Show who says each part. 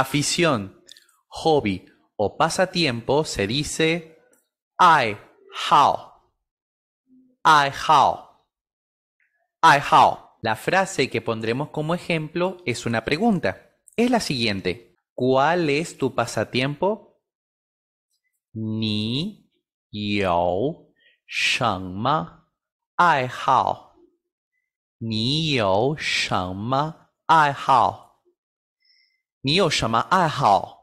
Speaker 1: afición, hobby o pasatiempo se dice I how I how I how La frase que pondremos como ejemplo es una pregunta. Es la siguiente. ¿Cuál es tu pasatiempo? Ni Yo shang ma ai hao.
Speaker 2: Ni Yo shang ma ai hao. 你
Speaker 3: 有什么爱好？